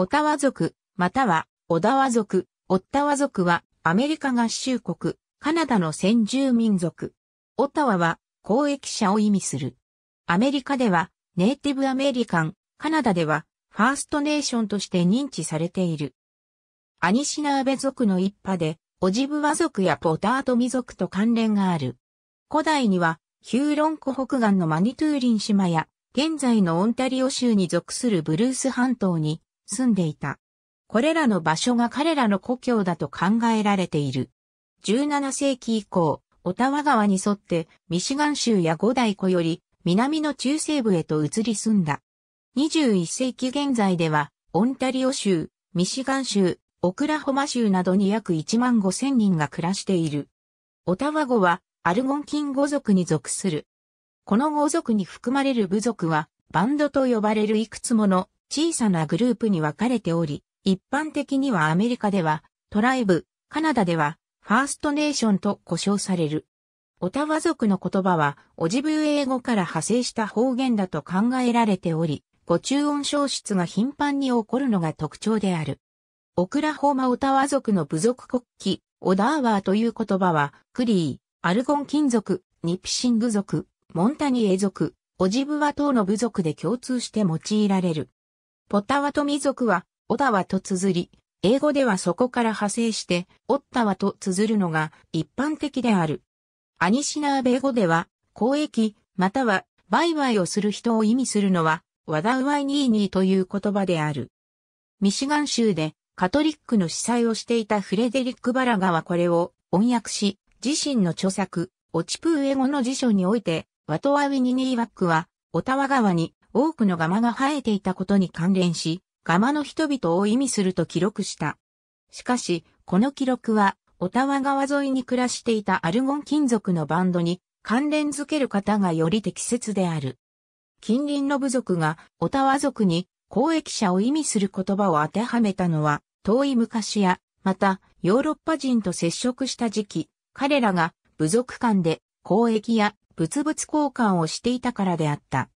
オタワ族、または、オダワ族、オッタワ族は、アメリカ合衆国、カナダの先住民族。オタワは、公益者を意味する。アメリカでは、ネイティブアメリカン、カナダでは、ファーストネーションとして認知されている。アニシナーベ族の一派で、オジブワ族やポタートミ族と関連がある。古代には、ヒューロン湖北岸のマニトゥーリン島や、現在のオンタリオ州に属するブルース半島に、住んでいた。これらの場所が彼らの故郷だと考えられている。17世紀以降、オタワ川に沿ってミシガン州や五大湖より南の中西部へと移り住んだ。21世紀現在では、オンタリオ州、ミシガン州、オクラホマ州などに約1万5千人が暮らしている。オタワ語はアルゴンキン語族に属する。この語族に含まれる部族はバンドと呼ばれるいくつもの小さなグループに分かれており、一般的にはアメリカではトライブ、カナダではファーストネーションと呼称される。オタワ族の言葉はオジブー英語から派生した方言だと考えられており、語中音消失が頻繁に起こるのが特徴である。オクラホーマオタワ族の部族国旗、オダーワーという言葉は、クリー、アルゴン金属、ニピシング族、モンタニエ族、オジブワ等の部族で共通して用いられる。ポタワト民族は、オタワと綴り、英語ではそこから派生して、オッタワと綴るのが一般的である。アニシナーベ語では、交易、または、売買をする人を意味するのは、ワダウワイニーニーという言葉である。ミシガン州で、カトリックの司祭をしていたフレデリック・バラガはこれを翻訳し、自身の著作、オチプーエ語の辞書において、ワトワウィニニーワックは、オタワ川に多くのガマが生えていたことに関連し、ガマの人々を意味すると記録した。しかし、この記録は、オタワ川沿いに暮らしていたアルゴン金属のバンドに関連づける方がより適切である。近隣の部族がオタワ族に交易者を意味する言葉を当てはめたのは遠い昔や、またヨーロッパ人と接触した時期、彼らが部族間で交易や物々交換をしていたからであった。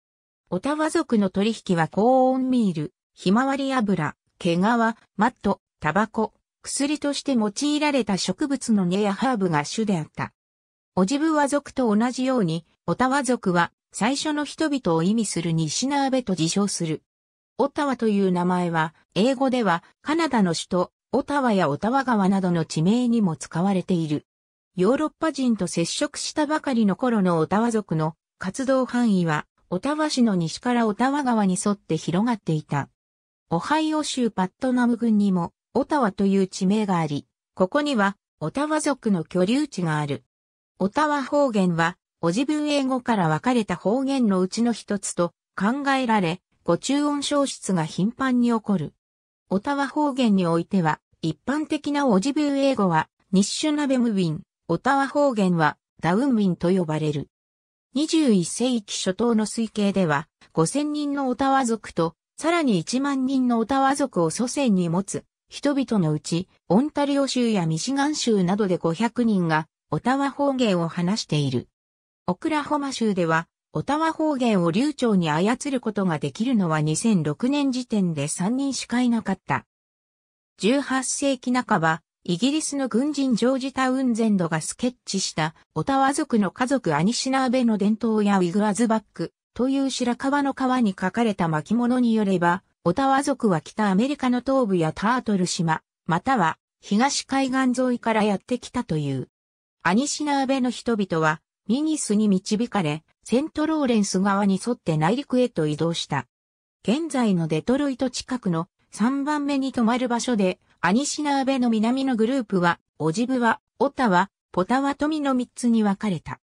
オタワ族の取引は高温ミール、ひまわり油、毛皮、マット、タバコ、薬として用いられた植物の根やハーブが主であった。オジブワ族と同じように、オタワ族は最初の人々を意味する西ナーベと自称する。オタワという名前は、英語ではカナダの首都、オタワやオタワ川などの地名にも使われている。ヨーロッパ人と接触したばかりの頃のオタワ族の活動範囲はオタワ市の西からオタワ川に沿って広がっていた。オハイオ州パットナム郡にも、オタワという地名があり、ここには、オタワ族の居留地がある。オタワ方言は、オジブ英語から分かれた方言のうちの一つと考えられ、語中音消失が頻繁に起こる。オタワ方言においては、一般的なオジブ英語は、ニッシュナベムウィン、オタワ方言は、ダウンウィンと呼ばれる。21世紀初頭の推計では、5000人のオタワ族と、さらに1万人のオタワ族を祖先に持つ、人々のうち、オンタリオ州やミシガン州などで500人が、オタワ方言を話している。オクラホマ州では、オタワ方言を流暢に操ることができるのは2006年時点で3人しかいなかった。18世紀半ば、イギリスの軍人ジョージ・タウンゼンドがスケッチした、オタワ族の家族アニシナーベの伝統やウィグアズバックという白川の川に書かれた巻物によれば、オタワ族は北アメリカの東部やタートル島、または東海岸沿いからやってきたという。アニシナーベの人々は、ミニスに導かれ、セントローレンス側に沿って内陸へと移動した。現在のデトロイト近くの3番目に泊まる場所で、アニシナーベの南のグループは、オジブワ、オタワ、ポタワミの3つに分かれた。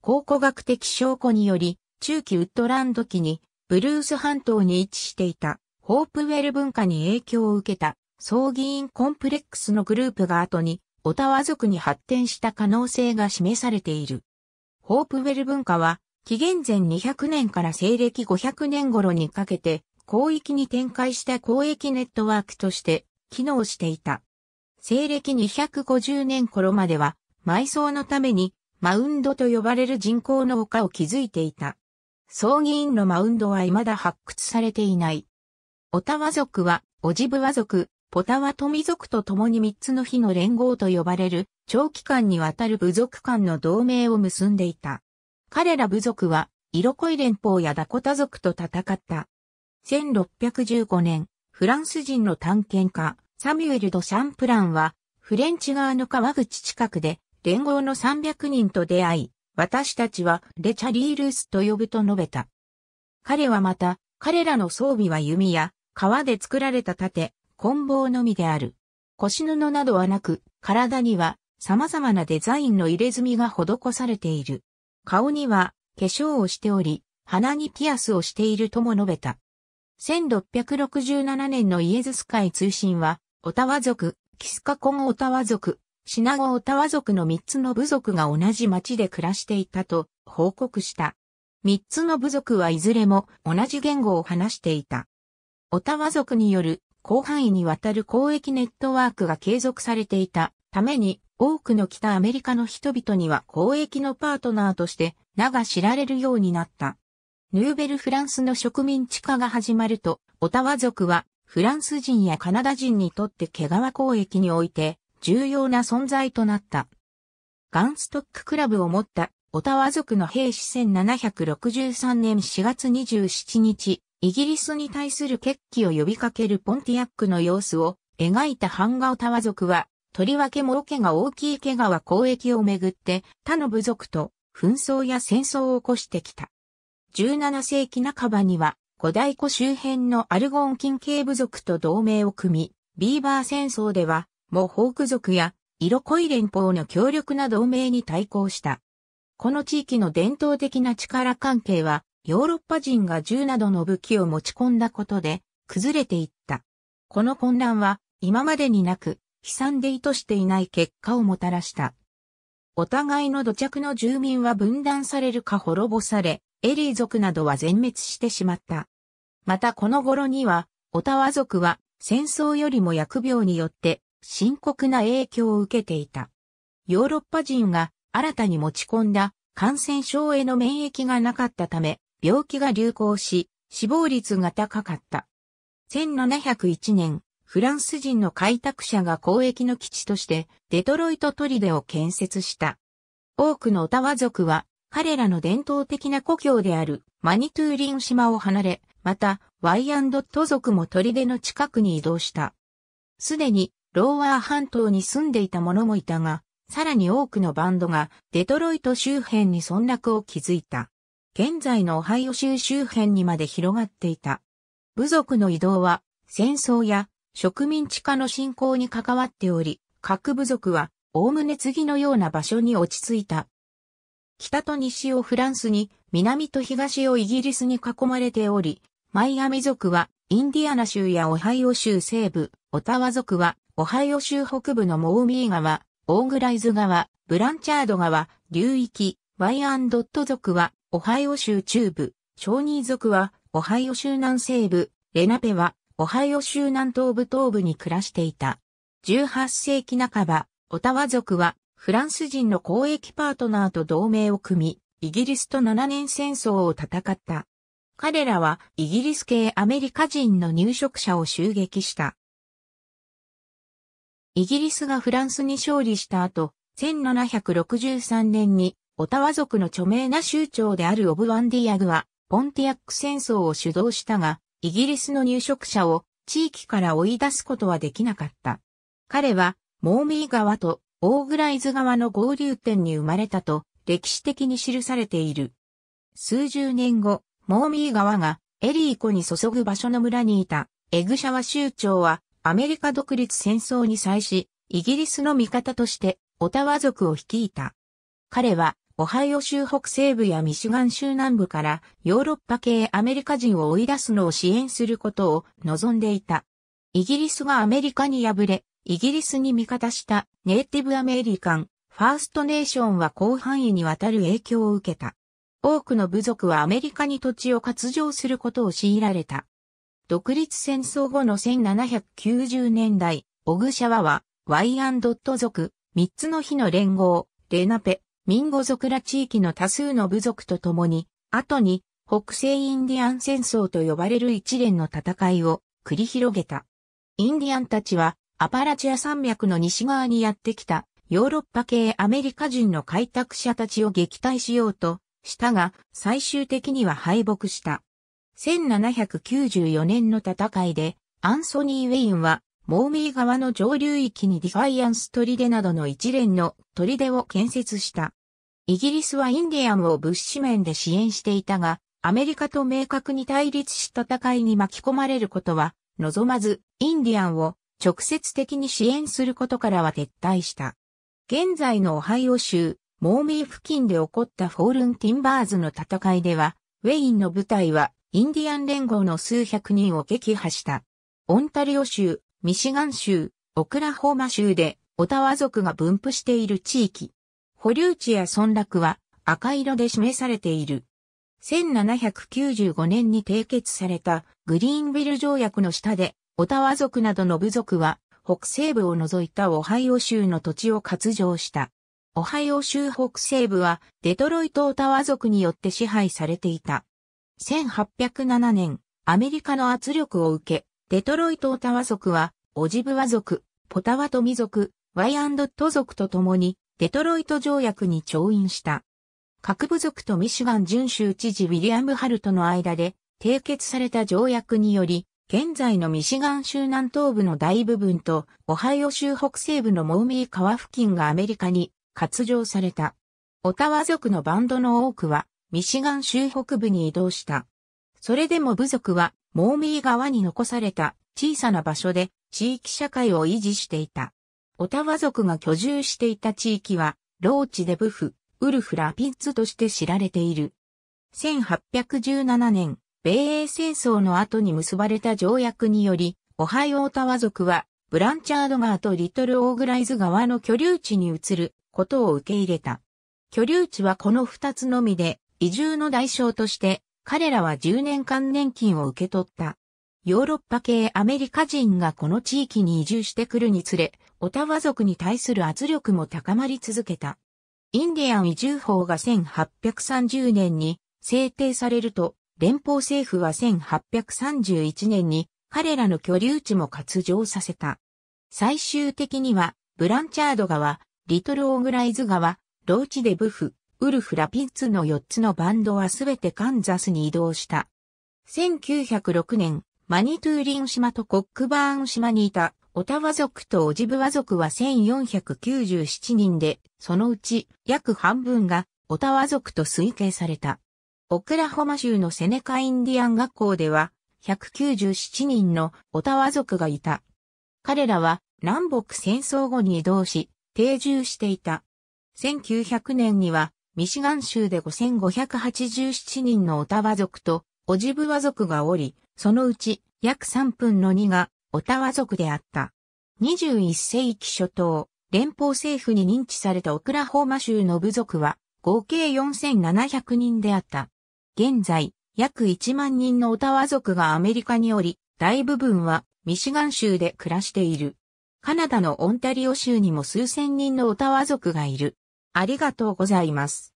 考古学的証拠により、中期ウッドランド期に、ブルース半島に位置していた、ホープウェル文化に影響を受けた、葬儀院コンプレックスのグループが後に、オタワ族に発展した可能性が示されている。ホープウェル文化は、紀元前200年から西暦500年頃にかけて、広域に展開した交易ネットワークとして、機能していた。西暦250年頃までは、埋葬のために、マウンドと呼ばれる人工の丘を築いていた。葬儀院のマウンドは未だ発掘されていない。オタワ族は、オジブワ族、ポタワトミ族と共に三つの日の連合と呼ばれる、長期間にわたる部族間の同盟を結んでいた。彼ら部族は、イロコイ連邦やダコタ族と戦った。1615年、フランス人の探検家、サミュエル・ド・シャンプランは、フレンチ側の川口近くで、連合の300人と出会い、私たちはレチャリールースと呼ぶと述べた。彼はまた、彼らの装備は弓や、川で作られた盾、棍棒のみである。腰布などはなく、体には様々なデザインの入れ墨が施されている。顔には化粧をしており、鼻にピアスをしているとも述べた。1667年のイエズス会通信は、オタワ族、キスカコンオタワ族、シナゴオタワ族の3つの部族が同じ町で暮らしていたと報告した。3つの部族はいずれも同じ言語を話していた。オタワ族による広範囲にわたる交易ネットワークが継続されていたために多くの北アメリカの人々には交易のパートナーとして名が知られるようになった。ヌーベルフランスの植民地化が始まると、オタワ族はフランス人やカナダ人にとって毛皮交易において重要な存在となった。ガンストッククラブを持ったオタワ族の兵士1763年4月27日、イギリスに対する決起を呼びかけるポンティアックの様子を描いた版画オタワ族は、とりわけもロけが大きい毛皮交易をめぐって他の部族と紛争や戦争を起こしてきた。17世紀半ばには、五大湖周辺のアルゴン近系部族と同盟を組み、ビーバー戦争では、モホーク族や、色濃い連邦の強力な同盟に対抗した。この地域の伝統的な力関係は、ヨーロッパ人が銃などの武器を持ち込んだことで、崩れていった。この混乱は、今までになく、悲惨で意図していない結果をもたらした。お互いの土着の住民は分断されるか滅ぼされ、エリー族などは全滅してしまった。またこの頃には、オタワ族は戦争よりも疫病によって深刻な影響を受けていた。ヨーロッパ人が新たに持ち込んだ感染症への免疫がなかったため、病気が流行し、死亡率が高かった。1701年、フランス人の開拓者が交易の基地としてデトロイトトリデを建設した。多くのオタワ族は彼らの伝統的な故郷であるマニトゥーリン島を離れ、また、ワイアンドット族も砦の近くに移動した。すでに、ローワー半島に住んでいた者もいたが、さらに多くのバンドがデトロイト周辺に村落を築いた。現在のオハイオ州周辺にまで広がっていた。部族の移動は戦争や植民地化の進行に関わっており、各部族は概ね次のような場所に落ち着いた北と西をフランスに、南と東をイギリスに囲まれており、マイアミ族はインディアナ州やオハイオ州西部、オタワ族はオハイオ州北部のモーミー川、オーグライズ川、ブランチャード川、流域、ワイアンドット族はオハイオ州中部、ショーニー族はオハイオ州南西部、レナペはオハイオ州南東部東部に暮らしていた。18世紀半ば、オタワ族はフランス人の交易パートナーと同盟を組み、イギリスと7年戦争を戦った。彼らはイギリス系アメリカ人の入植者を襲撃した。イギリスがフランスに勝利した後、1763年にオタワ族の著名な州長であるオブ・ワンディアグは、ポンティアック戦争を主導したが、イギリスの入植者を地域から追い出すことはできなかった。彼は、モーミー川と大倉伊豆川の合流点に生まれたと歴史的に記されている。数十年後、モーミー川がエリー湖に注ぐ場所の村にいたエグシャワ州長はアメリカ独立戦争に際し、イギリスの味方としてオタワ族を率いた。彼はオハイオ州北西部やミシガン州南部からヨーロッパ系アメリカ人を追い出すのを支援することを望んでいた。イギリスがアメリカに敗れ、イギリスに味方したネイティブアメリカン、ファーストネーションは広範囲にわたる影響を受けた。多くの部族はアメリカに土地を割譲することを強いられた。独立戦争後の1790年代、オグシャワは、ワイアンドット族、三つの日の連合、レナペ、ミンゴ族ら地域の多数の部族と共に、後に北西インディアン戦争と呼ばれる一連の戦いを繰り広げた。インディアンたちはアパラチア山脈の西側にやってきたヨーロッパ系アメリカ人の開拓者たちを撃退しようとしたが最終的には敗北した。1794年の戦いでアンソニー・ウェインはモーミー川の上流域にディファイアンス砦などの一連の砦を建設した。イギリスはインディアンを物資面で支援していたが、アメリカと明確に対立した戦いに巻き込まれることは望まず、インディアンを直接的に支援することからは撤退した。現在のオハイオ州、モーミー付近で起こったフォールン・ティンバーズの戦いでは、ウェインの部隊はインディアン連合の数百人を撃破した。オンタリオ州、ミシガン州、オクラホーマ州で、オタワ族が分布している地域。保留地や村落は赤色で示されている。1795年に締結されたグリーンビル条約の下でオタワ族などの部族は、北西部を除いたオハイオ州の土地を割譲した。オハイオ州北西部は、デトロイト・オタワ族によって支配されていた。1807年、アメリカの圧力を受け、デトロイト・オタワ族は、オジブワ族、ポタワトミ族、ワイアンドット族と共に、デトロイト条約に調印した。各部族とミシガン準州知事ウィリアム・ハルトの間で、締結された条約により、現在のミシガン州南東部の大部分と、オハイオ州北西部のモーミー川付近がアメリカに割譲された。オタワ族のバンドの多くは、ミシガン州北部に移動した。それでも部族は、モーミー川に残された小さな場所で地域社会を維持していた。オタワ族が居住していた地域は、ローチデブフ、ウルフラピッツとして知られている。1817年、米英戦争の後に結ばれた条約により、オハイオータワ族は、ブランチャード川とリトルオーグライズ川の居留地に移ることを受け入れた。居留地はこの二つのみで、移住の代償として、彼らは10年間年金を受け取った。ヨーロッパ系アメリカ人がこの地域に移住してくるにつれ、オタワ族に対する圧力も高まり続けた。インディアン移住法が1830年に制定されると、連邦政府は1831年に彼らの居留地も割上させた。最終的には、ブランチャード川、リトルオーグライズ川、ローチデブフ、ウルフ・ラピッツの4つのバンドはすべてカンザスに移動した。1906年、マニトゥーリン島とコックバーン島にいたオタワ族とオジブワ族は1497人で、そのうち約半分がオタワ族と推計された。オクラホマ州のセネカインディアン学校では、197人のオタワ族がいた。彼らは南北戦争後に移動し、定住していた。1900年には、ミシガン州で5587人のオタワ族とオジブワ族がおり、そのうち約3分の2がオタワ族であった。21世紀初頭、連邦政府に認知されたオクラホーマ州の部族は合計4700人であった。現在、約1万人のオタワ族がアメリカにおり、大部分はミシガン州で暮らしている。カナダのオンタリオ州にも数千人のオタワ族がいる。ありがとうございます。